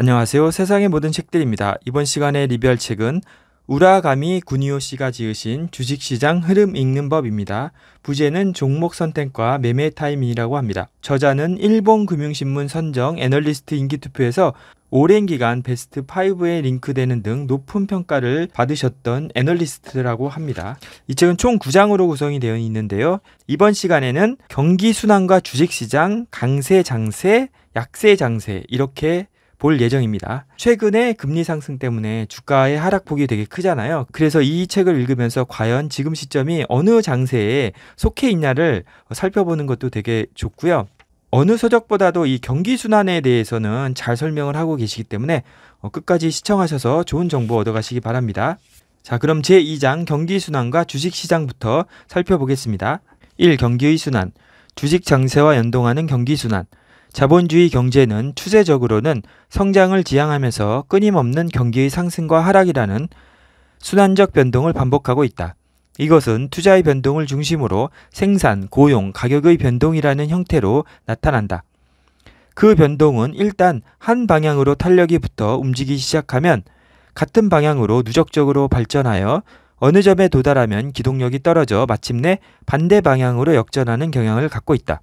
안녕하세요. 세상의 모든 책들입니다. 이번 시간에 리뷰할 책은 우라가미 군이오 씨가 지으신 주식시장 흐름 읽는 법입니다. 부제는 종목 선택과 매매 타이밍이라고 합니다. 저자는 일본 금융신문 선정 애널리스트 인기투표에서 오랜 기간 베스트 5에 링크되는 등 높은 평가를 받으셨던 애널리스트라고 합니다. 이 책은 총 9장으로 구성이 되어 있는데요. 이번 시간에는 경기 순환과 주식시장, 강세 장세, 약세 장세 이렇게 볼 예정입니다. 최근에 금리 상승 때문에 주가의 하락폭이 되게 크잖아요. 그래서 이 책을 읽으면서 과연 지금 시점이 어느 장세에 속해 있냐를 살펴보는 것도 되게 좋고요. 어느 서적보다도 이 경기 순환에 대해서는 잘 설명을 하고 계시기 때문에 어, 끝까지 시청하셔서 좋은 정보 얻어가시기 바랍니다. 자, 그럼 제2장 경기 순환과 주식 시장부터 살펴보겠습니다. 1. 경기의 순환. 주식 장세와 연동하는 경기 순환. 자본주의 경제는 추세적으로는 성장을 지향하면서 끊임없는 경기의 상승과 하락이라는 순환적 변동을 반복하고 있다. 이것은 투자의 변동을 중심으로 생산, 고용, 가격의 변동이라는 형태로 나타난다. 그 변동은 일단 한 방향으로 탄력이 붙어 움직이기 시작하면 같은 방향으로 누적적으로 발전하여 어느 점에 도달하면 기동력이 떨어져 마침내 반대 방향으로 역전하는 경향을 갖고 있다.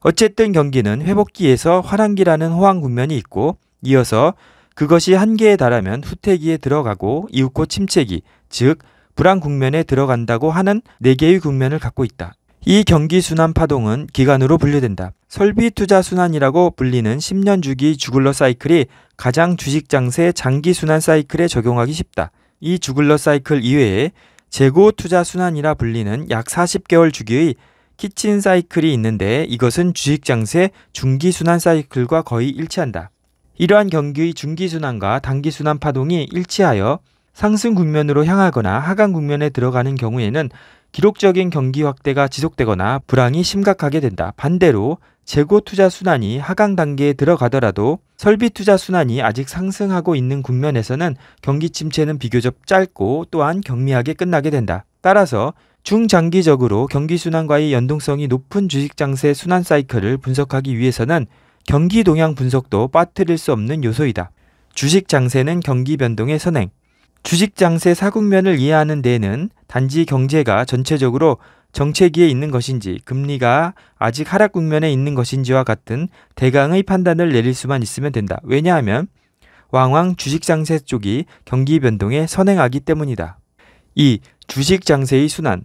어쨌든 경기는 회복기에서 화랑기라는 호황 국면이 있고 이어서 그것이 한계에 달하면 후퇴기에 들어가고 이윽고 침체기, 즉 불안 국면에 들어간다고 하는 네 개의 국면을 갖고 있다. 이 경기 순환 파동은 기간으로 분류된다. 설비 투자 순환이라고 불리는 10년 주기 주글러 사이클이 가장 주식 장세 장기 순환 사이클에 적용하기 쉽다. 이 주글러 사이클 이외에 재고 투자 순환이라 불리는 약 40개월 주기의 키친 사이클이 있는데 이것은 주식 장세 중기 순환 사이클과 거의 일치한다. 이러한 경기의 중기 순환과 단기 순환 파동이 일치하여 상승 국면으로 향하거나 하강 국면에 들어가는 경우에는 기록적인 경기 확대가 지속되거나 불황이 심각하게 된다. 반대로 재고 투자 순환이 하강 단계에 들어가더라도 설비 투자 순환이 아직 상승하고 있는 국면에서는 경기 침체는 비교적 짧고 또한 경미하게 끝나게 된다. 따라서 중장기적으로 경기순환과의 연동성이 높은 주식장세 순환 사이클을 분석하기 위해서는 경기 동향 분석도 빠뜨릴 수 없는 요소이다. 주식장세는 경기 변동의 선행. 주식장세 사국면을 이해하는 데에는 단지 경제가 전체적으로 정체기에 있는 것인지 금리가 아직 하락 국면에 있는 것인지와 같은 대강의 판단을 내릴 수만 있으면 된다. 왜냐하면 왕왕 주식장세 쪽이 경기 변동에 선행하기 때문이다. 2. 주식 장세의 순환,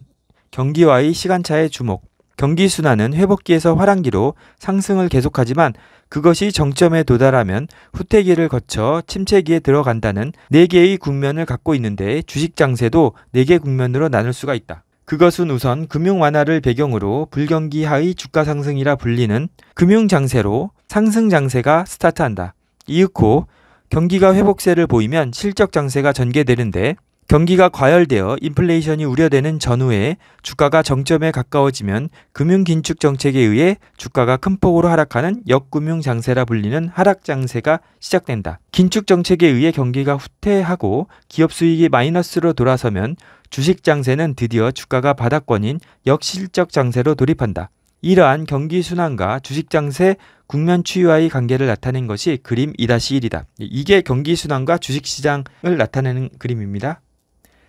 경기와의 시간차의 주목, 경기 순환은 회복기에서 화랑기로 상승을 계속하지만 그것이 정점에 도달하면 후퇴기를 거쳐 침체기에 들어간다는 4개의 국면을 갖고 있는데 주식 장세도 4개 국면으로 나눌 수가 있다. 그것은 우선 금융 완화를 배경으로 불경기하의 주가 상승이라 불리는 금융 장세로 상승 장세가 스타트한다. 이윽고 경기가 회복세를 보이면 실적 장세가 전개되는데 경기가 과열되어 인플레이션이 우려되는 전후에 주가가 정점에 가까워지면 금융긴축 정책에 의해 주가가 큰 폭으로 하락하는 역금융 장세라 불리는 하락 장세가 시작된다. 긴축 정책에 의해 경기가 후퇴하고 기업 수익이 마이너스로 돌아서면 주식 장세는 드디어 주가가 바닥권인 역실적 장세로 돌입한다. 이러한 경기 순환과 주식 장세 국면 추이와의 관계를 나타낸 것이 그림 2-1이다. 이게 경기 순환과 주식 시장을 나타내는 그림입니다.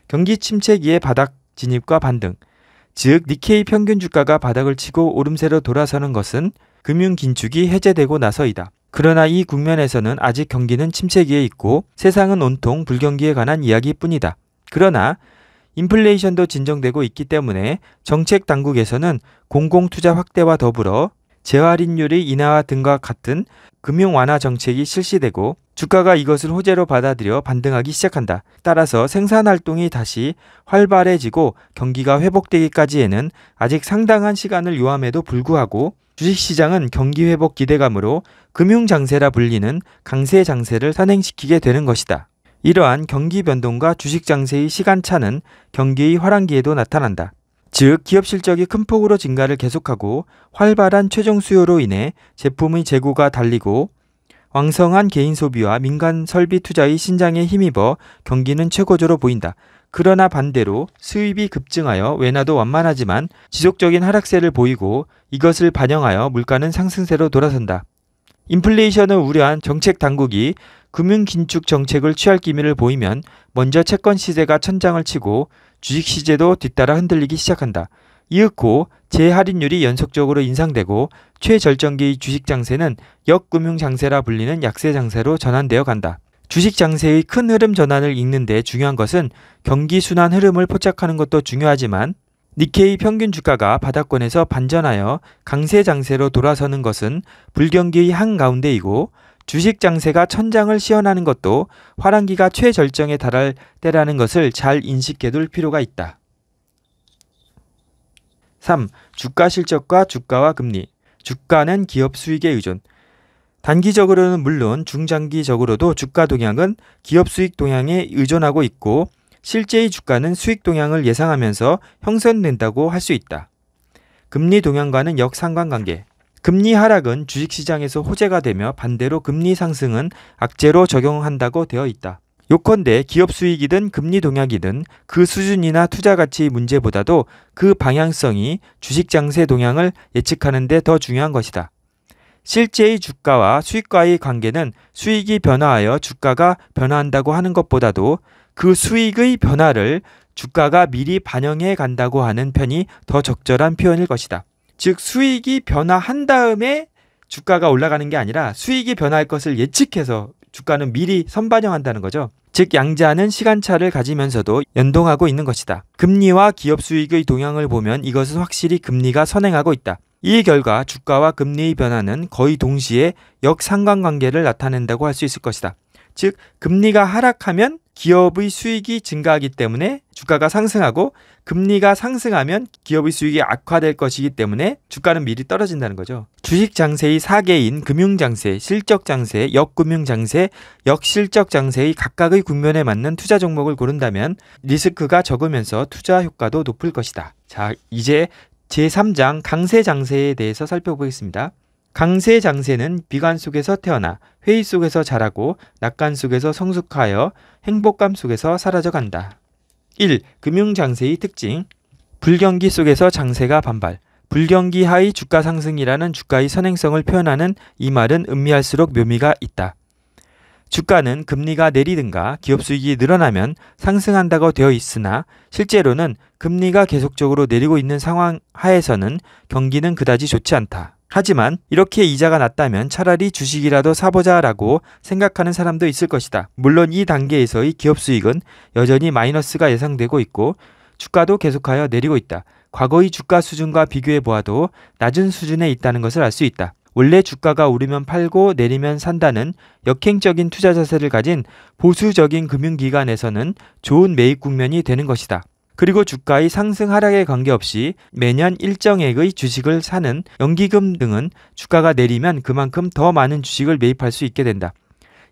경기 침체기의 바닥 진입과 반등, 즉 니케이 평균 주가가 바닥을 치고 오름세로 돌아서는 것은 금융 긴축이 해제되고 나서이다. 그러나 이 국면에서는 아직 경기는 침체기에 있고 세상은 온통 불경기에 관한 이야기뿐이다. 그러나 인플레이션도 진정되고 있기 때문에 정책 당국에서는 공공투자 확대와 더불어 재활인율이 인하와 등과 같은 금융 완화 정책이 실시되고 주가가 이것을 호재로 받아들여 반등하기 시작한다. 따라서 생산 활동이 다시 활발해지고 경기가 회복되기까지에는 아직 상당한 시간을 요함에도 불구하고 주식시장은 경기 회복 기대감으로 금융 장세라 불리는 강세 장세를 산행시키게 되는 것이다. 이러한 경기 변동과 주식 장세의 시간차는 경기의 화랑기에도 나타난다. 즉 기업 실적이 큰 폭으로 증가를 계속하고 활발한 최종 수요로 인해 제품의 재고가 달리고 왕성한 개인 소비와 민간 설비 투자의 신장에 힘입어 경기는 최고조로 보인다. 그러나 반대로 수입이 급증하여 외나도 완만하지만 지속적인 하락세를 보이고 이것을 반영하여 물가는 상승세로 돌아선다. 인플레이션을 우려한 정책 당국이 금융 긴축 정책을 취할 기미를 보이면 먼저 채권 시세가 천장을 치고 주식 시세도 뒤따라 흔들리기 시작한다. 이윽고 재할인율이 연속적으로 인상되고 최절정기의 주식 장세는 역금융 장세라 불리는 약세 장세로 전환되어 간다. 주식 장세의 큰 흐름 전환을 읽는데 중요한 것은 경기 순환 흐름을 포착하는 것도 중요하지만 니케이 평균 주가가 바닥권에서 반전하여 강세 장세로 돌아서는 것은 불경기의 한가운데이고 주식 장세가 천장을 시연하는 것도 화랑기가 최절정에 달할 때라는 것을 잘 인식해둘 필요가 있다. 3. 주가 실적과 주가와 금리. 주가는 기업 수익에 의존. 단기적으로는 물론 중장기적으로도 주가 동향은 기업 수익 동향에 의존하고 있고 실제의 주가는 수익 동향을 예상하면서 형성된다고 할 수 있다. 금리 동향과는 역상관관계. 금리 하락은 주식시장에서 호재가 되며 반대로 금리 상승은 악재로 적용한다고 되어 있다. 요컨대 기업 수익이든 금리 동향이든 그 수준이나 투자 가치 문제보다도 그 방향성이 주식 장세 동향을 예측하는 데 더 중요한 것이다. 실제의 주가와 수익과의 관계는 수익이 변화하여 주가가 변화한다고 하는 것보다도 그 수익의 변화를 주가가 미리 반영해 간다고 하는 편이 더 적절한 표현일 것이다. 즉 수익이 변화한 다음에 주가가 올라가는 게 아니라 수익이 변화할 것을 예측해서 주가는 미리 선반영한다는 거죠. 즉 양자는 시간차를 가지면서도 연동하고 있는 것이다. 금리와 기업 수익의 동향을 보면 이것은 확실히 금리가 선행하고 있다. 이 결과 주가와 금리의 변화는 거의 동시에 역상관관계를 나타낸다고 할 수 있을 것이다. 즉 금리가 하락하면 기업의 수익이 증가하기 때문에 주가가 상승하고 금리가 상승하면 기업의 수익이 악화될 것이기 때문에 주가는 미리 떨어진다는 거죠. 주식 장세의 4개인 금융 장세, 실적 장세, 역금융 장세, 역실적 장세의 각각의 국면에 맞는 투자 종목을 고른다면 리스크가 적으면서 투자 효과도 높을 것이다. 자, 이제 제3장 강세 장세에 대해서 살펴보겠습니다. 강세 장세는 비관 속에서 태어나 회의 속에서 자라고 낙관 속에서 성숙하여 행복감 속에서 사라져간다. 1. 금융장세의 특징 불경기 속에서 장세가 반발 불경기 하의 주가 상승이라는 주가의 선행성을 표현하는 이 말은 음미할수록 묘미가 있다. 주가는 금리가 내리든가 기업 수익이 늘어나면 상승한다고 되어 있으나 실제로는 금리가 계속적으로 내리고 있는 상황 하에서는 경기는 그다지 좋지 않다. 하지만 이렇게 이자가 낮다면 차라리 주식이라도 사보자라고 생각하는 사람도 있을 것이다. 물론 이 단계에서의 기업 수익은 여전히 마이너스가 예상되고 있고 주가도 계속하여 내리고 있다. 과거의 주가 수준과 비교해 보아도 낮은 수준에 있다는 것을 알 수 있다. 원래 주가가 오르면 팔고 내리면 산다는 역행적인 투자 자세를 가진 보수적인 금융기관에서는 좋은 매입 국면이 되는 것이다. 그리고 주가의 상승 하락에 관계없이 매년 일정액의 주식을 사는 연기금 등은 주가가 내리면 그만큼 더 많은 주식을 매입할 수 있게 된다.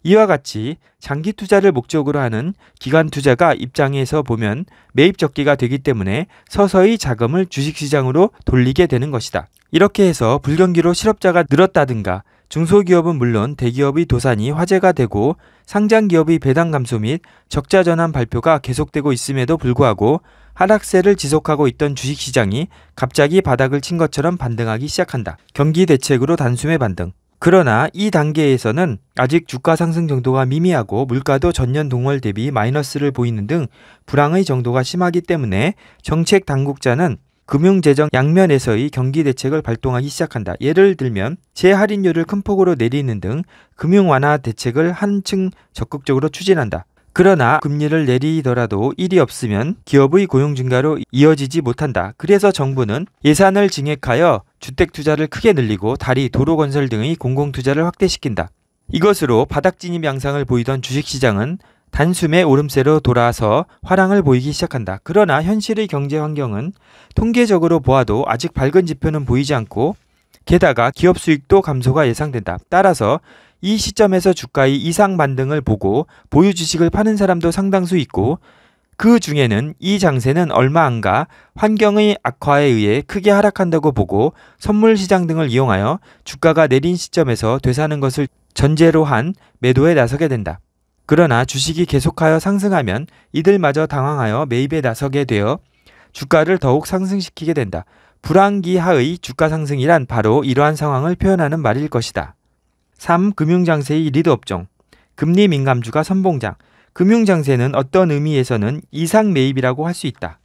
이와 같이 장기 투자를 목적으로 하는 기관 투자가 입장에서 보면 매입 적기가 되기 때문에 서서히 자금을 주식시장으로 돌리게 되는 것이다. 이렇게 해서 불경기로 실업자가 늘었다든가 중소기업은 물론 대기업의 도산이 화제가 되고 상장기업의 배당 감소 및 적자 전환 발표가 계속되고 있음에도 불구하고 하락세를 지속하고 있던 주식시장이 갑자기 바닥을 친 것처럼 반등하기 시작한다. 경기 대책으로 단숨에 반등. 그러나 이 단계에서는 아직 주가 상승 정도가 미미하고 물가도 전년 동월 대비 마이너스를 보이는 등 불황의 정도가 심하기 때문에 정책 당국자는 금융재정 양면에서의 경기 대책을 발동하기 시작한다. 예를 들면 재할인율을 큰 폭으로 내리는 등 금융 완화 대책을 한층 적극적으로 추진한다. 그러나 금리를 내리더라도 일이 없으면 기업의 고용 증가로 이어지지 못한다. 그래서 정부는 예산을 증액하여 주택 투자를 크게 늘리고 다리, 도로 건설 등의 공공 투자를 확대시킨다. 이것으로 바닥 진입 양상을 보이던 주식시장은 단숨에 오름세로 돌아서 화랑을 보이기 시작한다. 그러나 현실의 경제 환경은 통계적으로 보아도 아직 밝은 지표는 보이지 않고 게다가 기업 수익도 감소가 예상된다. 따라서 이 시점에서 주가의 이상 반등을 보고 보유 주식을 파는 사람도 상당수 있고 그 중에는 이 장세는 얼마 안가 환경의 악화에 의해 크게 하락한다고 보고 선물 시장 등을 이용하여 주가가 내린 시점에서 되사는 것을 전제로 한 매도에 나서게 된다. 그러나 주식이 계속하여 상승하면 이들마저 당황하여 매입에 나서게 되어 주가를 더욱 상승시키게 된다. 불황기하의 주가 상승이란 바로 이러한 상황을 표현하는 말일 것이다. 3. 금융장세의 리드 업종 금리 민감주가 선봉장 금융장세는 어떤 의미에서는 이상 매입이라고 할 수 있다.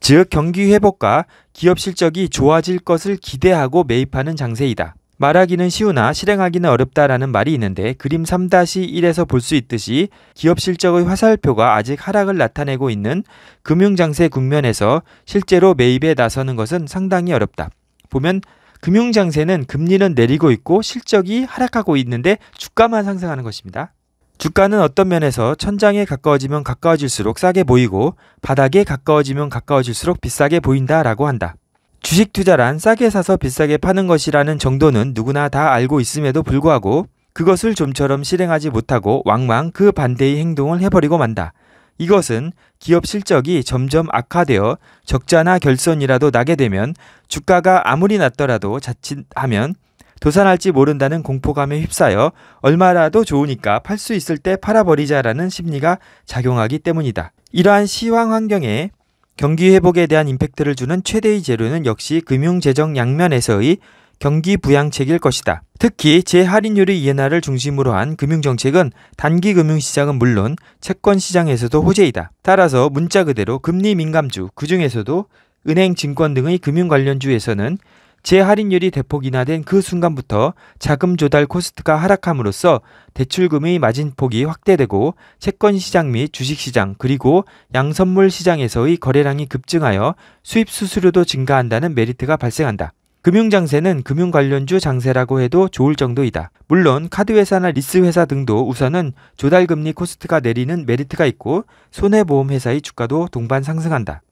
즉 경기 회복과 기업 실적이 좋아질 것을 기대하고 매입하는 장세이다. 말하기는 쉬우나 실행하기는 어렵다라는 말이 있는데 그림 3-1에서 볼 수 있듯이 기업 실적의 화살표가 아직 하락을 나타내고 있는 금융장세 국면에서 실제로 매입에 나서는 것은 상당히 어렵다. 보면 금융장세는 금리는 내리고 있고 실적이 하락하고 있는데 주가만 상승하는 것입니다. 주가는 어떤 면에서 천장에 가까워지면 가까워질수록 싸게 보이고 바닥에 가까워지면 가까워질수록 비싸게 보인다라고 한다. 주식 투자란 싸게 사서 비싸게 파는 것이라는 정도는 누구나 다 알고 있음에도 불구하고 그것을 좀처럼 실행하지 못하고 왕왕그 반대의 행동을 해버리고 만다. 이것은 기업 실적이 점점 악화되어 적자나 결손이라도 나게 되면 주가가 아무리 낮더라도 자칫하면 도산할지 모른다는 공포감에 휩싸여 얼마라도 좋으니까 팔 수 있을 때 팔아버리자라는 심리가 작용하기 때문이다. 이러한 시황 환경에 경기 회복에 대한 임팩트를 주는 최대의 재료는 역시 금융재정 양면에서의 경기 부양책일 것이다. 특히 재할인율의 인하를 중심으로 한 금융정책은 단기 금융시장은 물론 채권시장에서도 호재이다. 따라서 문자 그대로 금리 민감주, 그 중에서도 은행, 증권 등의 금융 관련주에서는 재할인율이 대폭 인하된 그 순간부터 자금 조달 코스트가 하락함으로써 대출금의 마진폭이 확대되고 채권 시장 및 주식 시장 그리고 양선물 시장에서의 거래량이 급증하여 수입 수수료도 증가한다는 메리트가 발생한다. 금융장세는 금융 관련주 장세라고 해도 좋을 정도이다. 물론 카드회사나 리스회사 등도 우선은 조달금리 코스트가 내리는 메리트가 있고 손해보험회사의 주가도 동반 상승한다.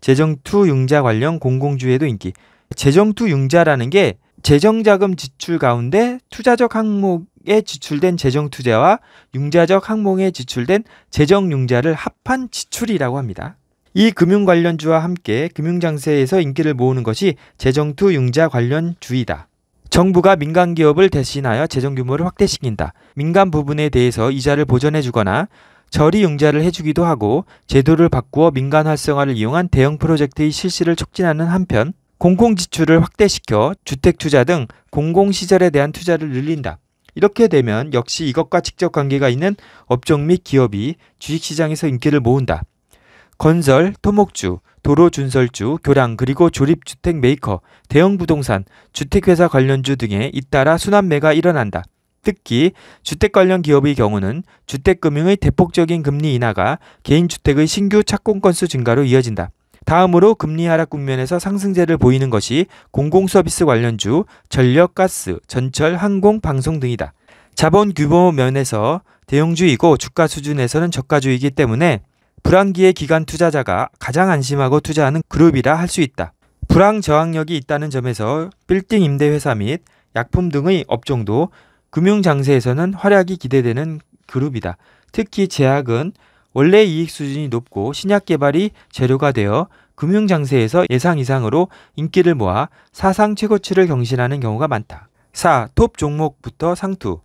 재정투 융자 관련 공공주에도 인기 재정투 융자라는 게 재정자금 지출 가운데 투자적 항목에 지출된 재정투자와 융자적 항목에 지출된 재정융자를 합한 지출이라고 합니다. 이 금융 관련주와 함께 금융장세에서 인기를 모으는 것이 재정투 융자 관련주이다. 정부가 민간 기업을 대신하여 재정 규모를 확대시킨다. 민간 부분에 대해서 이자를 보전해 주거나 저리 융자를 해주기도 하고 제도를 바꾸어 민간 활성화를 이용한 대형 프로젝트의 실시를 촉진하는 한편 공공지출을 확대시켜 주택투자 등 공공시설에 대한 투자를 늘린다. 이렇게 되면 역시 이것과 직접 관계가 있는 업종 및 기업이 주식시장에서 인기를 모은다. 건설, 토목주, 도로준설주, 교량, 그리고 조립주택 메이커, 대형부동산, 주택회사 관련주 등에 잇따라 순환매가 일어난다. 특히 주택 관련 기업의 경우는 주택금융의 대폭적인 금리 인하가 개인주택의 신규 착공 건수 증가로 이어진다. 다음으로 금리 하락 국면에서 상승세를 보이는 것이 공공서비스 관련주, 전력, 가스, 전철, 항공, 방송 등이다. 자본 규모 면에서 대형주이고 주가 수준에서는 저가주이기 때문에 불황기의 기간 투자자가 가장 안심하고 투자하는 그룹이라 할 수 있다. 불황 저항력이 있다는 점에서 빌딩 임대회사 및 약품 등의 업종도 금융 장세에서는 활약이 기대되는 그룹이다. 특히 제약은 원래 이익 수준이 높고 신약 개발이 재료가 되어 금융 장세에서 예상 이상으로 인기를 모아 사상 최고치를 경신하는 경우가 많다. 4. 톱 종목부터 상투.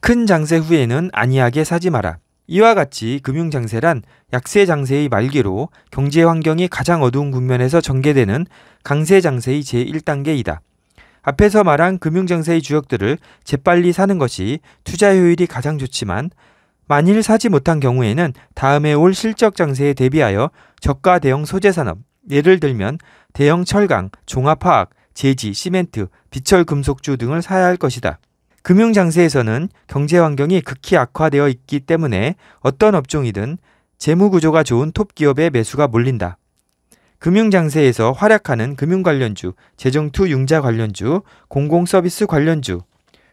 큰 장세 후에는 안이하게 사지 마라. 이와 같이 금융 장세란 약세 장세의 말기로 경제 환경이 가장 어두운 국면에서 전개되는 강세 장세의 제1단계이다. 앞에서 말한 금융 장세의 주역들을 재빨리 사는 것이 투자 효율이 가장 좋지만 만일 사지 못한 경우에는 다음에 올 실적 장세에 대비하여 저가 대형 소재 산업, 예를 들면 대형 철강, 종합화학, 제지, 시멘트, 비철 금속주 등을 사야 할 것이다. 금융 장세에서는 경제 환경이 극히 악화되어 있기 때문에 어떤 업종이든 재무 구조가 좋은 톱 기업의 매수가 몰린다. 금융 장세에서 활약하는 금융 관련주, 재정투 융자 관련주, 공공 서비스 관련주,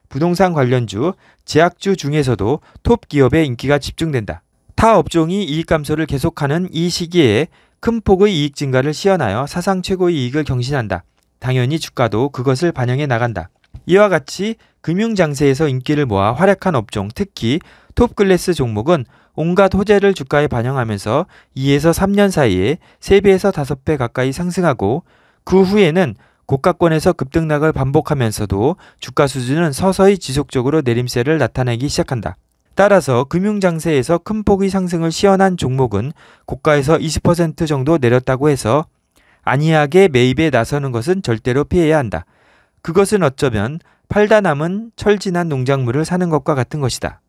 부동산 관련주, 제약주 중에서도 톱 기업의 인기가 집중된다. 타 업종이 이익 감소를 계속하는 이 시기에 큰 폭의 이익 증가를 시현하여 사상 최고의 이익을 경신한다. 당연히 주가도 그것을 반영해 나간다. 이와 같이 금융장세에서 인기를 모아 활약한 업종, 특히 톱글래스 종목은 온갖 호재를 주가에 반영하면서 2에서 3년 사이에 3배에서 5배 가까이 상승하고 그 후에는 고가권에서 급등락을 반복하면서도 주가 수준은 서서히 지속적으로 내림세를 나타내기 시작한다. 따라서 금융장세에서 큰 폭의 상승을 시연한 종목은 고가에서 20% 정도 내렸다고 해서 안이하게 매입에 나서는 것은 절대로 피해야 한다. 그것은 어쩌면 팔다 남은 철진한 농작물을 사는 것과 같은 것이다.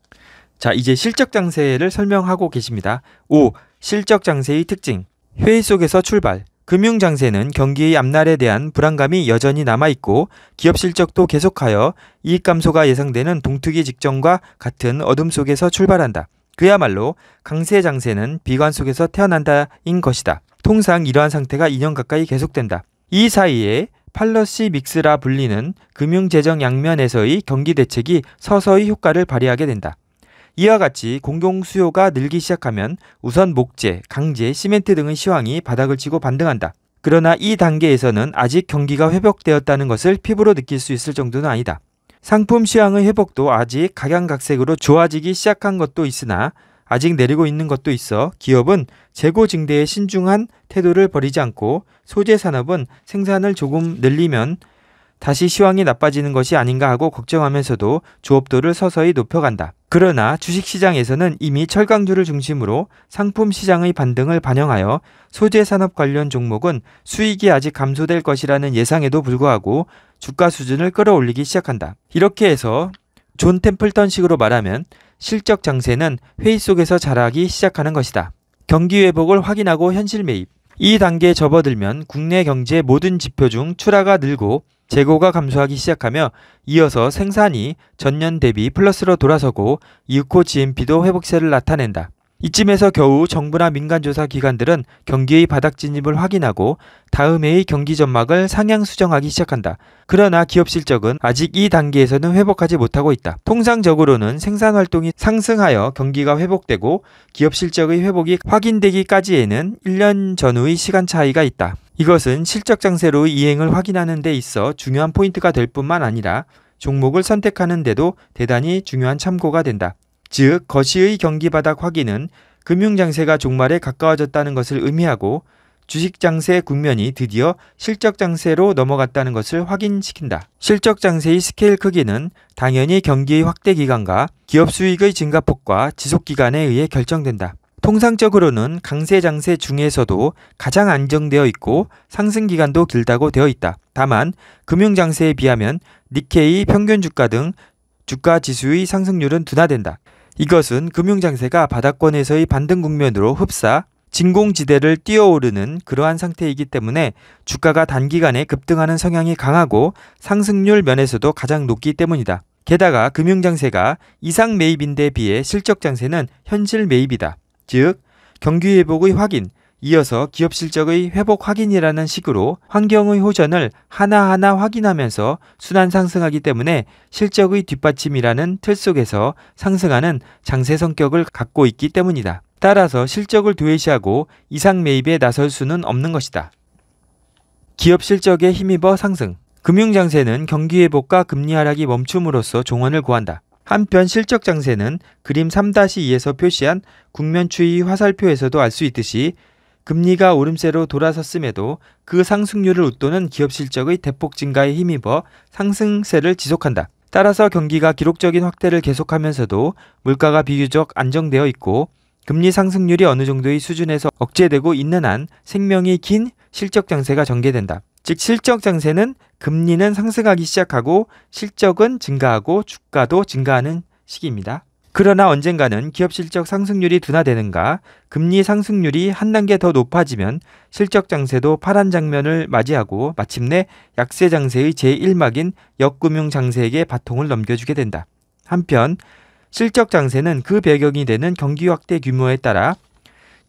자, 이제 실적 장세를 설명하고 계십니다. 5. 실적 장세의 특징. 회의 속에서 출발. 금융장세는 경기의 앞날에 대한 불안감이 여전히 남아있고 기업 실적도 계속하여 이익 감소가 예상되는 동투기 직전과 같은 어둠 속에서 출발한다. 그야말로 강세 장세는 비관 속에서 태어난다인 것이다. 통상 이러한 상태가 2년 가까이 계속된다. 이 사이에 팔러시 믹스라 불리는 금융재정 양면에서의 경기 대책이 서서히 효과를 발휘하게 된다. 이와 같이 공공 수요가 늘기 시작하면 우선 목재, 강제, 시멘트 등의 시황이 바닥을 치고 반등한다. 그러나 이 단계에서는 아직 경기가 회복되었다는 것을 피부로 느낄 수 있을 정도는 아니다. 상품 시황의 회복도 아직 각양각색으로 좋아지기 시작한 것도 있으나 아직 내리고 있는 것도 있어 기업은 재고 증대에 신중한 태도를 버리지 않고 소재 산업은 생산을 조금 늘리면 다시 시황이 나빠지는 것이 아닌가 하고 걱정하면서도 주업도를 서서히 높여간다. 그러나 주식시장에서는 이미 철강주를 중심으로 상품 시장의 반등을 반영하여 소재 산업 관련 종목은 수익이 아직 감소될 것이라는 예상에도 불구하고 주가 수준을 끌어올리기 시작한다. 이렇게 해서 존 템플턴식으로 말하면 실적 장세는 회의 속에서 자라기 시작하는 것이다. 경기 회복을 확인하고 현실 매입. 이 단계에 접어들면 국내 경제 모든 지표 중 출하가 늘고 재고가 감소하기 시작하며 이어서 생산이 전년 대비 플러스로 돌아서고 이윽고 g m p 도 회복세를 나타낸다. 이쯤에서 겨우 정부나 민간조사 기관들은 경기의 바닥 진입을 확인하고 다음 해의 경기 전막을 상향 수정하기 시작한다. 그러나 기업 실적은 아직 이 단계에서는 회복하지 못하고 있다. 통상적으로는 생산 활동이 상승하여 경기가 회복되고 기업 실적의 회복이 확인되기까지에는 1년 전후의 시간 차이가 있다. 이것은 실적 장세로 이행을 확인하는 데 있어 중요한 포인트가 될 뿐만 아니라 종목을 선택하는 데도 대단히 중요한 참고가 된다. 즉, 거시의 경기 바닥 확인은 금융 장세가 종말에 가까워졌다는 것을 의미하고 주식 장세 국면이 드디어 실적 장세로 넘어갔다는 것을 확인시킨다. 실적 장세의 스케일 크기는 당연히 경기의 확대 기간과 기업 수익의 증가폭과 지속 기간에 의해 결정된다. 통상적으로는 강세 장세 중에서도 가장 안정되어 있고 상승 기간도 길다고 되어 있다. 다만 금융 장세에 비하면 니케이 평균 주가 등 주가 지수의 상승률은 둔화된다. 이것은 금융 장세가 바닥권에서의 반등 국면으로 흡사 진공지대를 뛰어오르는 그러한 상태이기 때문에 주가가 단기간에 급등하는 성향이 강하고 상승률 면에서도 가장 높기 때문이다. 게다가 금융장세가 이상 매입인데 비해 실적 장세는 현실 매입이다. 즉 경기 회복의 확인, 이어서 기업 실적의 회복 확인이라는 식으로 환경의 호전을 하나하나 확인하면서 순환 상승하기 때문에 실적의 뒷받침이라는 틀 속에서 상승하는 장세 성격을 갖고 있기 때문이다. 따라서 실적을 도외시하고 이상 매입에 나설 수는 없는 것이다. 기업 실적에 힘입어 상승. 금융장세는 경기 회복과 금리 하락이 멈춤으로써 종언을 구한다. 한편 실적 장세는 그림 3-2에서 표시한 국면추이 화살표에서도 알 수 있듯이 금리가 오름세로 돌아섰음에도 그 상승률을 웃도는 기업 실적의 대폭 증가에 힘입어 상승세를 지속한다. 따라서 경기가 기록적인 확대를 계속하면서도 물가가 비교적 안정되어 있고 금리 상승률이 어느 정도의 수준에서 억제되고 있는 한 생명이 긴 실적 장세가 전개된다. 즉 실적 장세는 금리는 상승하기 시작하고 실적은 증가하고 주가도 증가하는 시기입니다. 그러나 언젠가는 기업 실적 상승률이 둔화되는가 금리 상승률이 한 단계 더 높아지면 실적 장세도 파란 장면을 맞이하고 마침내 약세 장세의 제1막인 역금융 장세에게 바통을 넘겨주게 된다. 한편 실적 장세는 그 배경이 되는 경기 확대 규모에 따라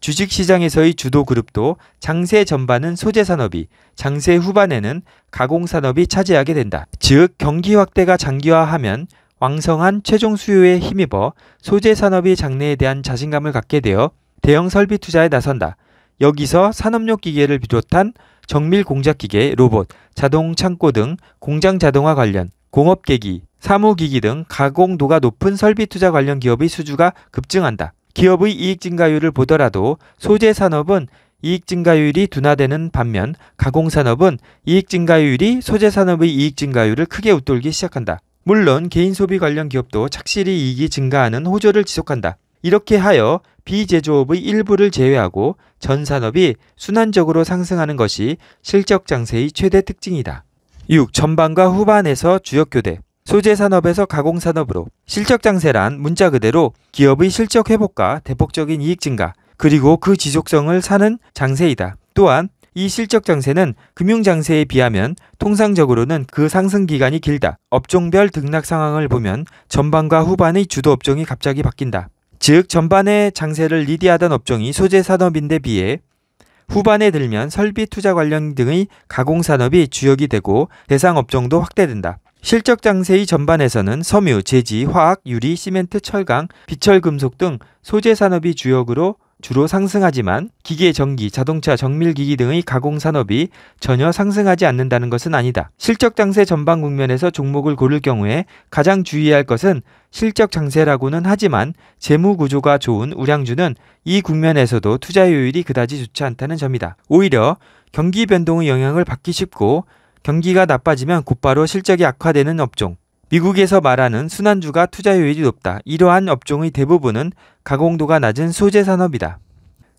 주식시장에서의 주도 그룹도 장세 전반은 소재 산업이, 장세 후반에는 가공 산업이 차지하게 된다. 즉 경기 확대가 장기화하면 왕성한 최종 수요에 힘입어 소재 산업이 장래에 대한 자신감을 갖게 되어 대형 설비 투자에 나선다. 여기서 산업용 기계를 비롯한 정밀 공작 기계, 로봇, 자동 창고 등 공장 자동화 관련, 공업 계기, 사무 기기 등 가공도가 높은 설비 투자 관련 기업의 수주가 급증한다. 기업의 이익 증가율을 보더라도 소재 산업은 이익 증가율이 둔화되는 반면 가공 산업은 이익 증가율이 소재 산업의 이익 증가율을 크게 웃돌기 시작한다. 물론 개인 소비 관련 기업도 착실히 이익이 증가하는 호조를 지속한다. 이렇게 하여 비제조업의 일부를 제외하고 전 산업이 순환적으로 상승하는 것이 실적 장세의 최대 특징이다. 6. 전반과 후반에서 주역 교대 소재 산업에서 가공 산업으로 실적 장세란 문자 그대로 기업의 실적 회복과 대폭적인 이익 증가 그리고 그 지속성을 사는 장세이다. 또한 이 실적 장세는 금융 장세에 비하면 통상적으로는 그 상승 기간이 길다. 업종별 등락 상황을 보면 전반과 후반의 주도 업종이 갑자기 바뀐다. 즉전반의 장세를 리디하던 업종이 소재 산업인데 비해 후반에 들면 설비 투자 관련 등의 가공 산업이 주역이 되고 대상 업종도 확대된다. 실적 장세의 전반에서는 섬유, 제지, 화학, 유리, 시멘트, 철강, 비철 금속 등 소재 산업이 주역으로 주로 상승하지만 기계, 전기, 자동차, 정밀기기 등의 가공 산업이 전혀 상승하지 않는다는 것은 아니다. 실적 장세 전반 국면에서 종목을 고를 경우에 가장 주의할 것은 실적 장세라고는 하지만 재무 구조가 좋은 우량주는 이 국면에서도 투자 효율이 그다지 좋지 않다는 점이다. 오히려 경기 변동의 영향을 받기 쉽고 경기가 나빠지면 곧바로 실적이 악화되는 업종. 미국에서 말하는 순환주가 투자 효율이 높다. 이러한 업종의 대부분은 가공도가 낮은 소재 산업이다.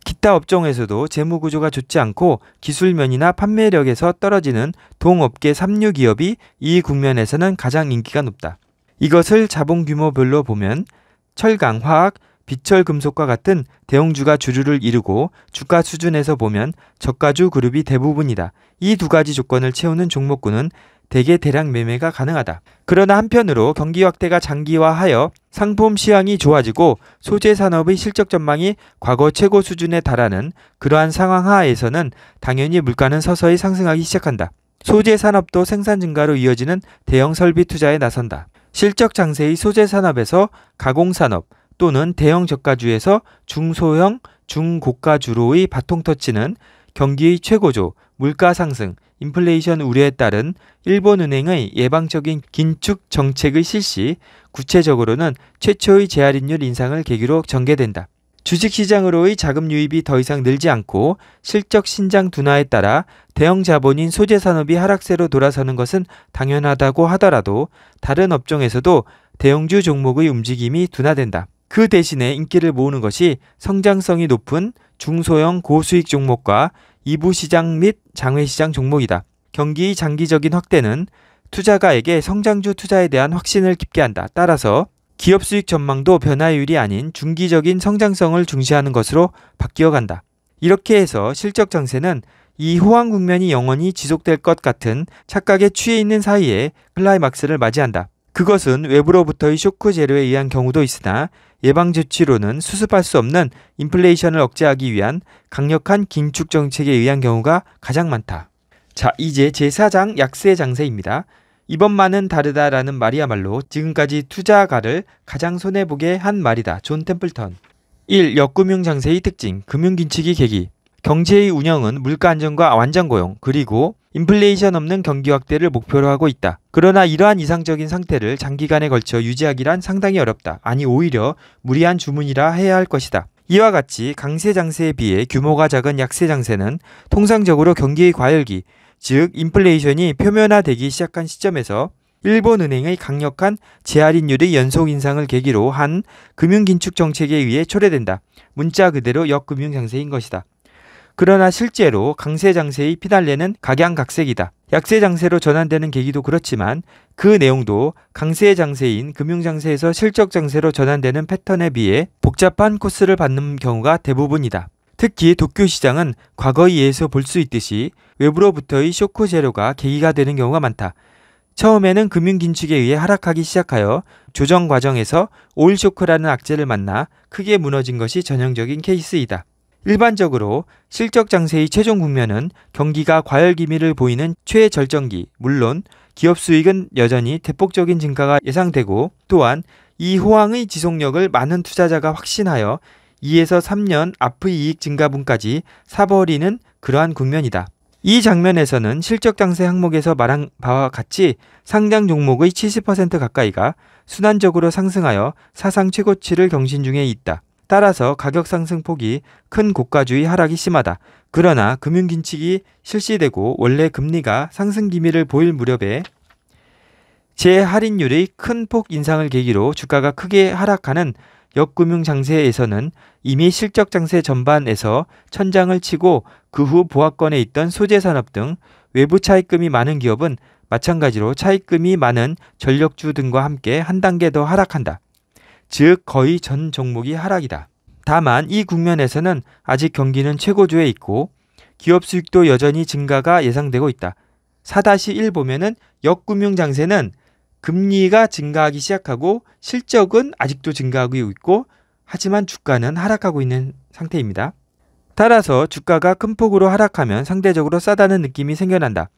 기타 업종에서도 재무 구조가 좋지 않고 기술면이나 판매력에서 떨어지는 동업계 3류 기업이 이 국면에서는 가장 인기가 높다. 이것을 자본 규모별로 보면 철강, 화학, 비철 금속과 같은 대형주가 주류를 이루고 주가 수준에서 보면 저가주 그룹이 대부분이다. 이 두 가지 조건을 채우는 종목군은 대개 대량 매매가 가능하다. 그러나 한편으로 경기 확대가 장기화하여 상품 시향이 좋아지고 소재 산업의 실적 전망이 과거 최고 수준에 달하는 그러한 상황 하에서는 당연히 물가는 서서히 상승하기 시작한다. 소재 산업도 생산 증가로 이어지는 대형 설비 투자에 나선다. 실적 장세의 소재 산업에서 가공 산업, 또는 대형 저가주에서 중소형 중고가주로의 바통터치는 경기의 최고조, 물가 상승, 인플레이션 우려에 따른 일본은행의 예방적인 긴축 정책의 실시, 구체적으로는 최초의 재활인율 인상을 계기로 전개된다. 주식시장으로의 자금 유입이 더 이상 늘지 않고 실적 신장 둔화에 따라 대형 자본인 소재 산업이 하락세로 돌아서는 것은 당연하다고 하더라도 다른 업종에서도 대형주 종목의 움직임이 둔화된다. 그 대신에 인기를 모으는 것이 성장성이 높은 중소형 고수익 종목과 2부 시장 및 장외 시장 종목이다. 경기 장기적인 확대는 투자가에게 성장주 투자에 대한 확신을 깊게 한다. 따라서 기업 수익 전망도 변화율이 아닌 중기적인 성장성을 중시하는 것으로 바뀌어 간다. 이렇게 해서 실적 장세는 이 호황 국면이 영원히 지속될 것 같은 착각에 취해 있는 사이에 클라이막스를 맞이한다. 그것은 외부로부터의 쇼크 재료에 의한 경우도 있으나 예방 조치로는 수습할 수 없는 인플레이션을 억제하기 위한 강력한 긴축 정책에 의한 경우가 가장 많다. 자, 이제 제4장 약세 장세입니다. 이번만은 다르다라는 말이야말로 지금까지 투자가를 가장 손해보게 한 말이다. 존 템플턴. 1. 역금융 장세의 특징, 금융 긴축이 계기. 경제의 운영은 물가 안정과 완전 고용, 그리고 인플레이션 없는 경기 확대를 목표로 하고 있다. 그러나 이러한 이상적인 상태를 장기간에 걸쳐 유지하기란 상당히 어렵다. 아니 오히려 무리한 주문이라 해야 할 것이다. 이와 같이 강세 장세에 비해 규모가 작은 약세 장세는 통상적으로 경기의 과열기, 즉 인플레이션이 표면화되기 시작한 시점에서 일본은행의 강력한 재할인율의 연속 인상을 계기로 한 금융 긴축 정책에 의해 초래된다. 문자 그대로 역금융 장세인 것이다. 그러나 실제로 강세 장세의 피날레는 각양각색이다. 약세 장세로 전환되는 계기도 그렇지만 그 내용도 강세 장세인 금융 장세에서 실적 장세로 전환되는 패턴에 비해 복잡한 코스를 받는 경우가 대부분이다. 특히 도쿄 시장은 과거 이에서 볼 수 있듯이 외부로부터의 쇼크 재료가 계기가 되는 경우가 많다. 처음에는 금융 긴축에 의해 하락하기 시작하여 조정 과정에서 오일 쇼크라는 악재를 만나 크게 무너진 것이 전형적인 케이스이다. 일반적으로 실적 장세의 최종 국면은 경기가 과열 기미를 보이는 최절정기, 물론 기업 수익은 여전히 대폭적인 증가가 예상되고 또한 이 호황의 지속력을 많은 투자자가 확신하여 2에서 3년 앞의 이익 증가분까지 사버리는 그러한 국면이다. 이 장면에서는 실적 장세 항목에서 말한 바와 같이 상장 종목의 70% 가까이가 순환적으로 상승하여 사상 최고치를 경신 중에 있다. 따라서 가격 상승폭이 큰 고가주의 하락이 심하다. 그러나 금융긴칙이 실시되고 원래 금리가 상승 기미를 보일 무렵에 재할인율의 큰 폭 인상을 계기로 주가가 크게 하락하는 역금융장세에서는 이미 실적장세 전반에서 천장을 치고 그 후 보합권에 있던 소재산업 등 외부 차익금이 많은 기업은 마찬가지로 차익금이 많은 전력주 등과 함께 한 단계 더 하락한다. 즉 거의 전 종목이 하락이다. 다만 이 국면에서는 아직 경기는 최고조에 있고 기업 수익도 여전히 증가가 예상되고 있다. 4-1 보면은 역금융 장세는 금리가 증가하기 시작하고 실적은 아직도 증가하고 있고 하지만 주가는 하락하고 있는 상태입니다. 따라서 주가가 큰 폭으로 하락하면 상대적으로 싸다는 느낌이 생겨난다.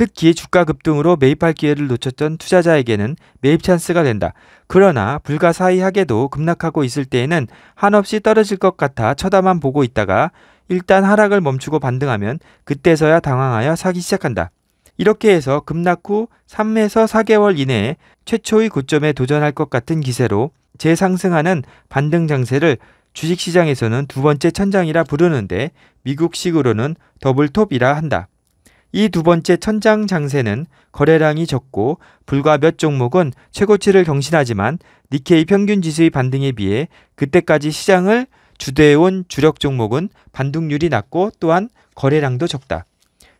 특히 주가 급등으로 매입할 기회를 놓쳤던 투자자에게는 매입 찬스가 된다. 그러나 불가사의하게도 급락하고 있을 때에는 한없이 떨어질 것 같아 쳐다만 보고 있다가 일단 하락을 멈추고 반등하면 그때서야 당황하여 사기 시작한다. 이렇게 해서 급락 후 3에서 4개월 이내에 최초의 고점에 도전할 것 같은 기세로 재상승하는 반등 장세를 주식시장에서는 두 번째 천장이라 부르는데 미국식으로는 더블톱이라 한다. 이두 번째 천장 장세는 거래량이 적고 불과 몇 종목은 최고치를 경신하지만 니케이 평균 지수의 반등에 비해 그때까지 시장을 주도해온 주력 종목은 반등률이 낮고 또한 거래량도 적다.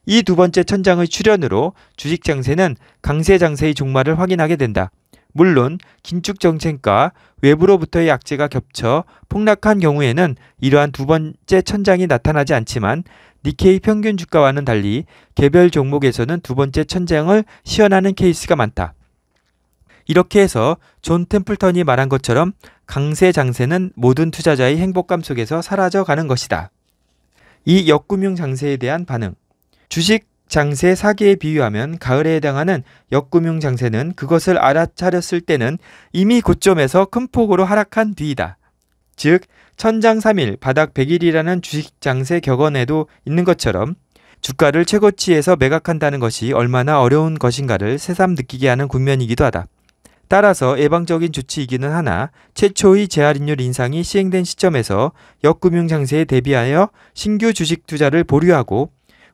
이 두 번째 천장의 출현으로 주식 장세는 강세 장세의 종말을 확인하게 된다. 물론 긴축 정책과 외부로부터의 약재가 겹쳐 폭락한 경우에는 이러한 두 번째 천장이 나타나지 않지만 니케이 평균 주가와는 달리 개별 종목에서는 두 번째 천장을 시연하는 케이스가 많다. 이렇게 해서 존 템플턴이 말한 것처럼 강세 장세는 모든 투자자의 행복감 속에서 사라져 가는 것이다. 이 역금융 장세에 대한 반응 주식 장세 사기에 비유하면 가을에 해당하는 역금융 장세는 그것을 알아차렸을 때는 이미 고점에서 큰 폭으로 하락한 뒤이다. 즉 천장 3일 바닥 100일이라는 주식 장세 격언에도 있는 것처럼 주가를 최고치에서 매각한다는 것이 얼마나 어려운 것인가를 새삼 느끼게 하는 국면이기도 하다. 따라서 예방적인 조치이기는 하나 최초의 재할인율 인상이 시행된 시점에서 역금융 장세에 대비하여 신규 주식 투자를 보류하고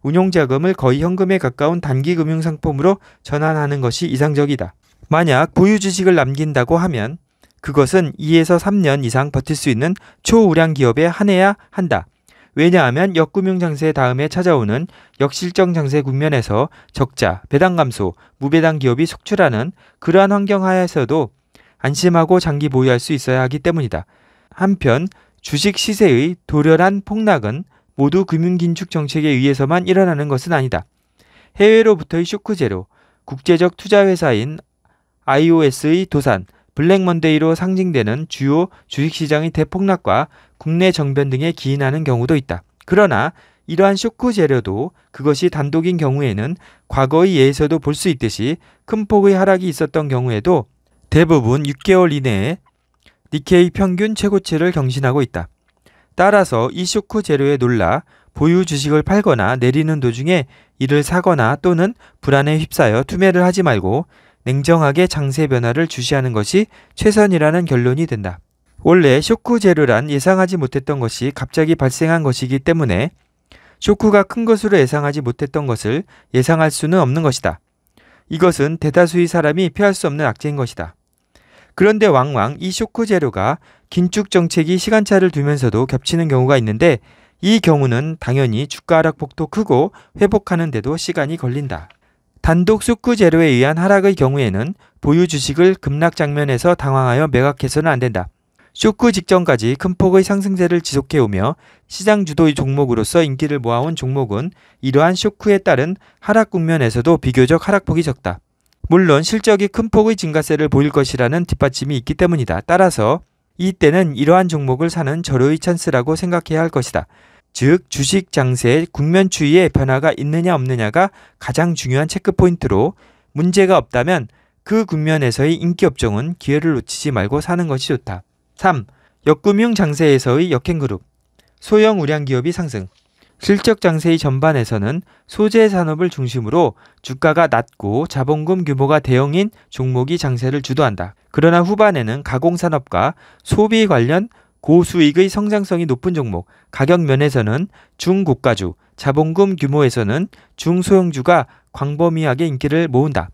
운용자금을 거의 현금에 가까운 단기 금융상품으로 전환하는 것이 이상적이다. 만약 보유 주식을 남긴다고 하면 그것은 2에서 3년 이상 버틸 수 있는 초우량 기업에 한해야 한다. 왜냐하면 역금융 장세 다음에 찾아오는 역실정 장세 국면에서 적자, 배당 감소, 무배당 기업이 속출하는 그러한 환경 하에서도 안심하고 장기 보유할 수 있어야 하기 때문이다. 한편 주식 시세의 돌연한 폭락은 모두 금융긴축 정책에 의해서만 일어나는 것은 아니다. 해외로부터의 쇼크제로, 국제적 투자회사인 IOS의 도산, 블랙먼데이로 상징되는 주요 주식시장의 대폭락과 국내 정변 등에 기인하는 경우도 있다. 그러나 이러한 쇼크 재료도 그것이 단독인 경우에는 과거의 예에서도 볼 수 있듯이 큰 폭의 하락이 있었던 경우에도 대부분 6개월 이내에 니케이 평균 최고치를 경신하고 있다. 따라서 이쇼크 재료에 놀라 보유 주식을 팔거나 내리는 도중에 이를 사거나 또는 불안에 휩싸여 투매를 하지 말고 냉정하게 장세 변화를 주시하는 것이 최선이라는 결론이 된다. 원래 쇼크 재료란 예상하지 못했던 것이 갑자기 발생한 것이기 때문에 쇼크가 큰 것으로 예상하지 못했던 것을 예상할 수는 없는 것이다. 이것은 대다수의 사람이 피할 수 없는 악재인 것이다. 그런데 왕왕 이 쇼크 재료가 긴축 정책이 시간차를 두면서도 겹치는 경우가 있는데 이 경우는 당연히 주가 하락폭도 크고 회복하는데도 시간이 걸린다. 단독 숙크 제로에 의한 하락의 경우에는 보유 주식을 급락 장면에서 당황하여 매각해서는 안 된다. 쇼크 직전까지 큰 폭의 상승세를 지속해오며 시장 주도의 종목으로서 인기를 모아온 종목은 이러한 쇼크에 따른 하락 국면에서도 비교적 하락폭이 적다. 물론 실적이 큰 폭의 증가세를 보일 것이라는 뒷받침이 있기 때문이다. 따라서 이때는 이러한 종목을 사는 절호의 찬스라고 생각해야 할 것이다. 즉 주식 장세의 국면 추이에 변화가 있느냐 없느냐가 가장 중요한 체크 포인트로 문제가 없다면 그 국면에서의 인기 업종은 기회를 놓치지 말고 사는 것이 좋다. 3. 역금융 장세에서의 역행그룹 소형 우량 기업이 상승 실적 장세의 전반에서는 소재 산업을 중심으로 주가가 낮고 자본금 규모가 대형인 종목이 장세를 주도한다. 그러나 후반에는 가공산업과 소비 관련 고수익의 성장성이 높은 종목, 가격 면에서는 중고가주, 자본금 규모에서는 중소형주가 광범위하게 인기를 모은다.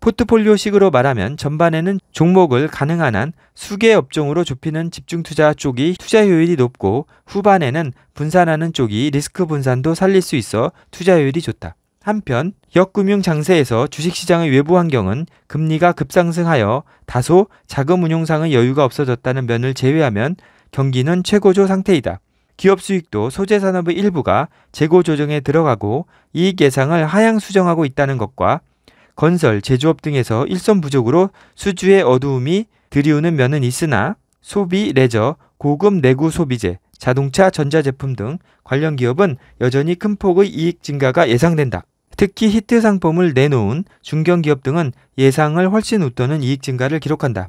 포트폴리오식으로 말하면 전반에는 종목을 가능한 한 수개 업종으로 좁히는 집중 투자 쪽이 투자 효율이 높고 후반에는 분산하는 쪽이 리스크 분산도 살릴 수 있어 투자율이 효 좋다. 한편 역금융 장세에서 주식시장의 외부 환경은 금리가 급상승하여 다소 자금 운용상의 여유가 없어졌다는 면을 제외하면 경기는 최고조 상태이다. 기업 수익도 소재 산업의 일부가 재고 조정에 들어가고 이익 예상을 하향 수정하고 있다는 것과 건설, 제조업 등에서 일선 부족으로 수주의 어두움이 들이우는 면은 있으나 소비, 레저, 고급 내구 소비재, 자동차, 전자제품 등 관련 기업은 여전히 큰 폭의 이익 증가가 예상된다. 특히 히트 상품을 내놓은 중견기업 등은 예상을 훨씬 웃도는 이익 증가를 기록한다.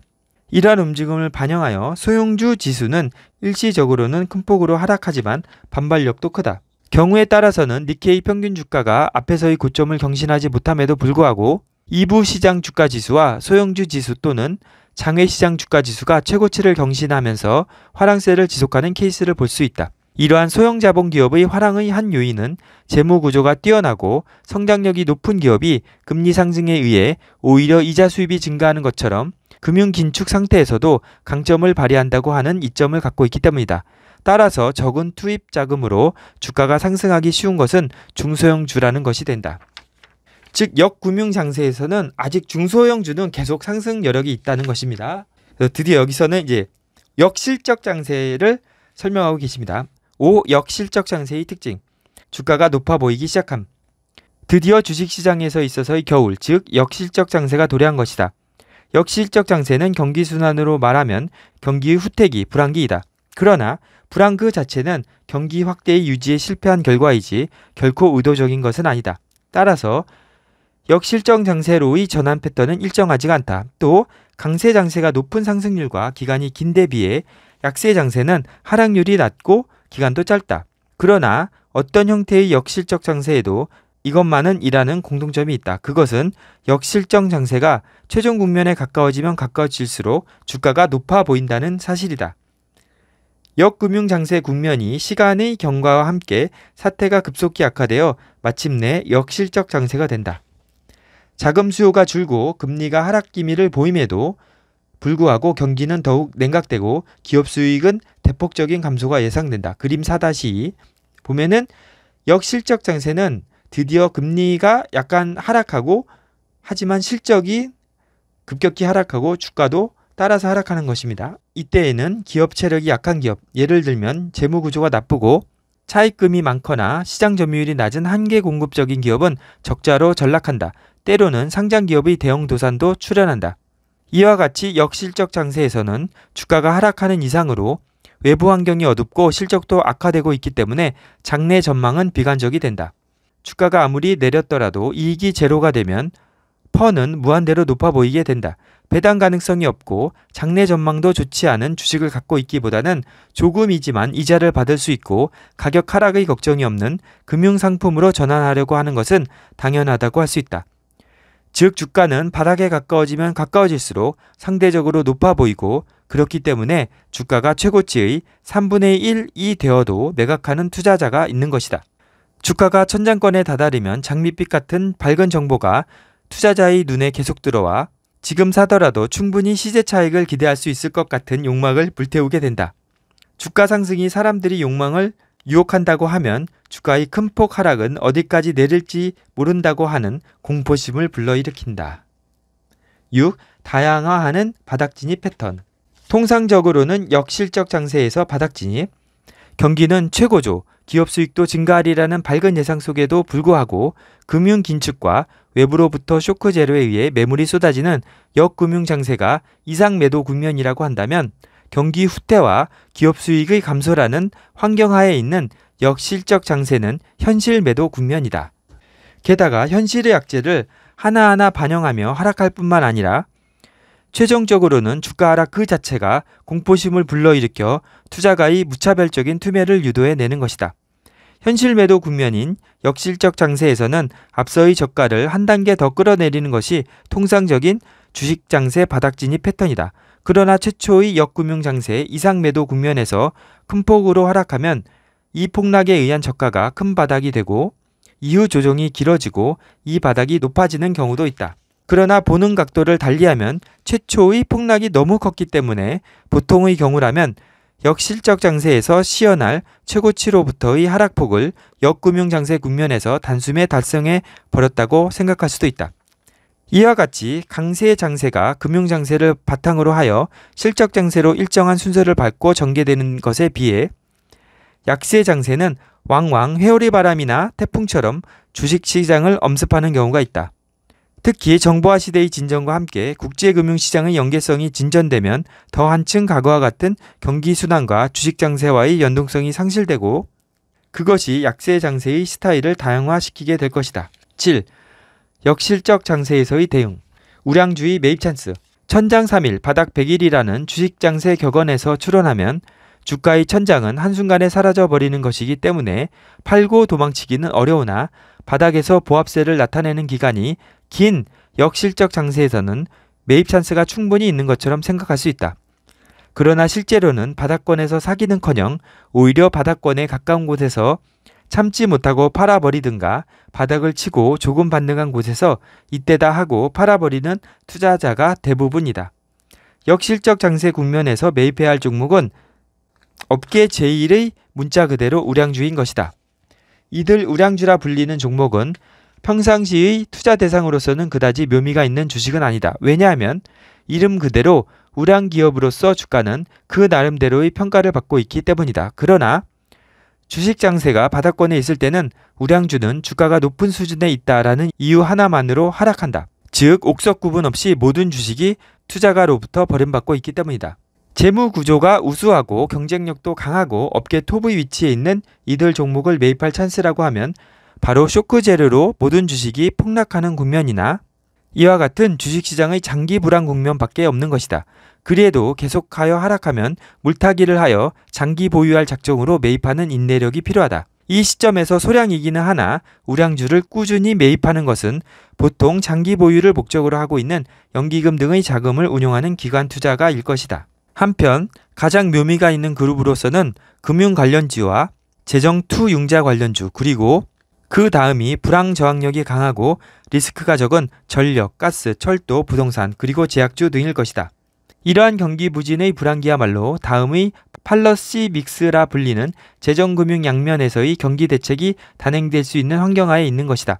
이러한 움직임을 반영하여 소형주 지수는 일시적으로는 큰 폭으로 하락하지만 반발력도 크다. 경우에 따라서는 니케이 평균 주가가 앞에서의 고점을 경신하지 못함에도 불구하고 2부 시장 주가 지수와 소형주 지수 또는 장외 시장 주가 지수가 최고치를 경신하면서 화랑세를 지속하는 케이스를 볼 수 있다. 이러한 소형 자본 기업의 화랑의 한 요인은 재무 구조가 뛰어나고 성장력이 높은 기업이 금리 상승에 의해 오히려 이자 수입이 증가하는 것처럼 금융 긴축 상태에서도 강점을 발휘한다고 하는 이점을 갖고 있기 때문이다. 따라서 적은 투입 자금으로 주가가 상승하기 쉬운 것은 중소형주라는 것이 된다. 즉 역금융 장세에서는 아직 중소형주는 계속 상승 여력이 있다는 것입니다. 드디어 여기서는 이제 역실적 장세를 설명하고 계십니다. 5. 역실적 장세의 특징. 주가가 높아 보이기 시작함. 드디어 주식시장에서 있어서의 겨울, 즉 역실적 장세가 도래한 것이다. 역실적 장세는 경기 순환으로 말하면 경기의 후퇴기, 불황기이다. 그러나 불안 그 자체는 경기 확대의 유지에 실패한 결과이지 결코 의도적인 것은 아니다. 따라서 역실정 장세로의 전환 패턴은 일정하지가 않다. 또 강세 장세가 높은 상승률과 기간이 긴데 비해 약세 장세는 하락률이 낮고 기간도 짧다. 그러나 어떤 형태의 역실적 장세에도 이것만은 이라는 공동점이 있다. 그것은 역실정 장세가 최종 국면에 가까워지면 가까워질수록 주가가 높아 보인다는 사실이다. 역금융장세 국면이 시간의 경과와 함께 사태가 급속히 악화되어 마침내 역실적 장세가 된다. 자금 수요가 줄고 금리가 하락 기미를 보임에도 불구하고 경기는 더욱 냉각되고 기업 수익은 대폭적인 감소가 예상된다. 그림 4-2 보면은 역실적 장세는 드디어 금리가 약간 하락하고 하지만 실적이 급격히 하락하고 주가도 따라서 하락하는 것입니다. 이때에는 기업 체력이 약한 기업, 예를 들면 재무 구조가 나쁘고 차입금이 많거나 시장 점유율이 낮은 한계 공급적인 기업은 적자로 전락한다. 때로는 상장 기업의 대형 도산도 출현한다. 이와 같이 역실적 장세에서는 주가가 하락하는 이상으로 외부 환경이 어둡고 실적도 악화되고 있기 때문에 장내 전망은 비관적이 된다. 주가가 아무리 내렸더라도 이익이 제로가 되면 퍼는 무한대로 높아 보이게 된다. 배당 가능성이 없고 장래 전망도 좋지 않은 주식을 갖고 있기보다는 조금이지만 이자를 받을 수 있고 가격 하락의 걱정이 없는 금융 상품으로 전환하려고 하는 것은 당연하다고 할 수 있다. 즉 주가는 바닥에 가까워지면 가까워질수록 상대적으로 높아 보이고 그렇기 때문에 주가가 최고치의 3분의 1이 되어도 매각하는 투자자가 있는 것이다. 주가가 천장권에 다다르면 장밋빛 같은 밝은 정보가 투자자의 눈에 계속 들어와 지금 사더라도 충분히 시세 차익을 기대할 수 있을 것 같은 욕망을 불태우게 된다. 주가 상승이 사람들이 욕망을 유혹한다고 하면 주가의 큰 폭 하락은 어디까지 내릴지 모른다고 하는 공포심을 불러일으킨다. 6. 다양화하는 바닥 진입 패턴. 통상적으로는 역실적 장세에서 바닥 진입, 경기는 최고조, 기업 수익도 증가하리라는 밝은 예상 속에도 불구하고 금융 긴축과 외부로부터 쇼크 재료에 의해 매물이 쏟아지는 역금융 장세가 이상 매도 국면이라고 한다면 경기 후퇴와 기업 수익의 감소라는 환경하에 있는 역실적 장세는 현실 매도 국면이다. 게다가 현실의 약재를 하나하나 반영하며 하락할 뿐만 아니라 최종적으로는 주가 하락 그 자체가 공포심을 불러일으켜 투자가의 무차별적인 투매를 유도해내는 것이다. 현실 매도 국면인 역실적 장세에서는 앞서의 저가를 한 단계 더 끌어내리는 것이 통상적인 주식 장세 바닥 진입 패턴이다. 그러나 최초의 역금융 장세 이상 매도 국면에서 큰 폭으로 하락하면 이 폭락에 의한 저가가 큰 바닥이 되고 이후 조정이 길어지고 이 바닥이 높아지는 경우도 있다. 그러나 보는 각도를 달리하면 최초의 폭락이 너무 컸기 때문에 보통의 경우라면 역실적 장세에서 시연할 최고치로부터의 하락폭을 역금융 장세 국면에서 단숨에 달성해 버렸다고 생각할 수도 있다. 이와 같이 강세 장세가 금융 장세를 바탕으로 하여 실적 장세로 일정한 순서를 밟고 전개되는 것에 비해 약세 장세는 왕왕 회오리 바람이나 태풍처럼 주식 시장을 엄습하는 경우가 있다. 특히 정보화 시대의 진전과 함께 국제금융시장의 연계성이 진전되면 더 한층 과거와 같은 경기순환과 주식장세와의 연동성이 상실되고 그것이 약세 장세의 스타일을 다양화시키게 될 것이다. 7. 역실적 장세에서의 대응 우량주의 매입 찬스 천장 3일 바닥 100일이라는 주식장세 격언에서 출원하면 주가의 천장은 한순간에 사라져버리는 것이기 때문에 팔고 도망치기는 어려우나 바닥에서 보합세를 나타내는 기간이 긴 역실적 장세에서는 매입 찬스가 충분히 있는 것처럼 생각할 수 있다. 그러나 실제로는 바닥권에서 사기는커녕 오히려 바닥권에 가까운 곳에서 참지 못하고 팔아버리든가 바닥을 치고 조금 반등한 곳에서 이때다 하고 팔아버리는 투자자가 대부분이다. 역실적 장세 국면에서 매입해야 할 종목은 업계 제1의 문자 그대로 우량주인 것이다. 이들 우량주라 불리는 종목은 평상시의 투자 대상으로서는 그다지 묘미가 있는 주식은 아니다. 왜냐하면 이름 그대로 우량 기업으로서 주가는 그 나름대로의 평가를 받고 있기 때문이다. 그러나 주식 장세가 바닥권에 있을 때는 우량주는 주가가 높은 수준에 있다라는 이유 하나만으로 하락한다. 즉 옥석 구분 없이 모든 주식이 투자가로부터 버림받고 있기 때문이다. 재무 구조가 우수하고 경쟁력도 강하고 업계 톱의 위치에 있는 이들 종목을 매입할 찬스라고 하면 바로 쇼크 재료로 모든 주식이 폭락하는 국면이나 이와 같은 주식시장의 장기 불안 국면밖에 없는 것이다. 그래도 계속하여 하락하면 물타기를 하여 장기 보유할 작정으로 매입하는 인내력이 필요하다. 이 시점에서 소량이기는 하나 우량주를 꾸준히 매입하는 것은 보통 장기 보유를 목적으로 하고 있는 연기금 등의 자금을 운용하는 기관 투자가일 것이다. 한편 가장 묘미가 있는 그룹으로서는 금융 관련주와 재정 투 융자 관련주 그리고 그 다음이 불황 저항력이 강하고 리스크가 적은 전력, 가스, 철도, 부동산, 그리고 제약주 등일 것이다. 이러한 경기 부진의 불황기야말로 다음의 팔러시 믹스라 불리는 재정금융 양면에서의 경기 대책이 단행될 수 있는 환경하에 있는 것이다.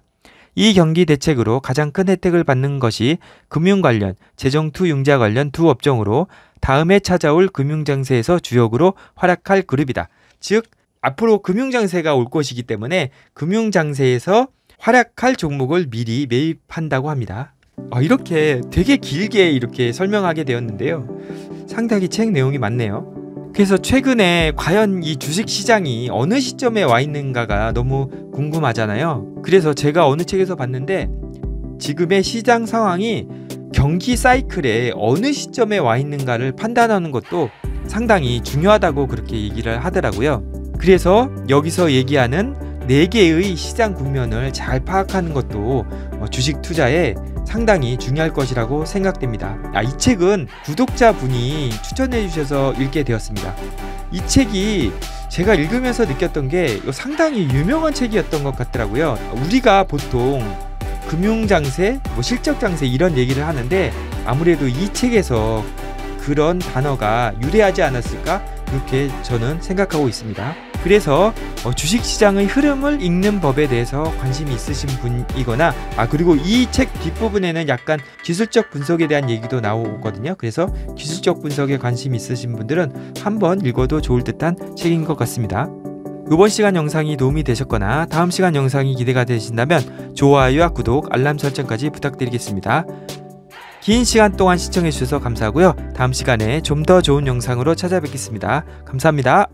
이 경기 대책으로 가장 큰 혜택을 받는 것이 금융 관련, 재정 투 융자 관련 두 업종으로 다음에 찾아올 금융 장세에서 주역으로 활약할 그룹이다. 즉 앞으로 금융장세가 올 것이기 때문에 금융장세에서 활약할 종목을 미리 매입한다고 합니다. 아, 이렇게 되게 길게 이렇게 설명하게 되었는데요. 상당히 책 내용이 많네요. 그래서 최근에 과연 이 주식 시장이 어느 시점에 와 있는가가 너무 궁금하잖아요. 그래서 제가 어느 책에서 봤는데 지금의 시장 상황이 경기 사이클에 어느 시점에 와 있는가를 판단하는 것도 상당히 중요하다고 그렇게 얘기를 하더라고요. 그래서 여기서 얘기하는 네개의 시장 국면을 잘 파악하는 것도 어, 주식 투자에 상당히 중요할 것이라고 생각됩니다. 아, 이 책은 구독자분이 추천해 주셔서 읽게 되었습니다. 이 책이 제가 읽으면서 느꼈던 게 상당히 유명한 책이었던 것 같더라고요. 우리가 보통 금융장세, 뭐 실적장세 이런 얘기를 하는데 아무래도 이 책에서 그런 단어가 유래하지 않았을까 그렇게 저는 생각하고 있습니다. 그래서 어, 주식시장의 흐름을 읽는 법에 대해서 관심이 있으신 분이거나 아 그리고 이 책 뒷부분에는 약간 기술적 분석에 대한 얘기도 나오거든요. 그래서 기술적 분석에 관심 있으신 분들은 한번 읽어도 좋을 듯한 책인 것 같습니다. 이번 시간 영상이 도움이 되셨거나 다음 시간 영상이 기대가 되신다면 좋아요와 구독, 알람 설정까지 부탁드리겠습니다. 긴 시간 동안 시청해주셔서 감사하고요. 다음 시간에 좀 더 좋은 영상으로 찾아뵙겠습니다. 감사합니다.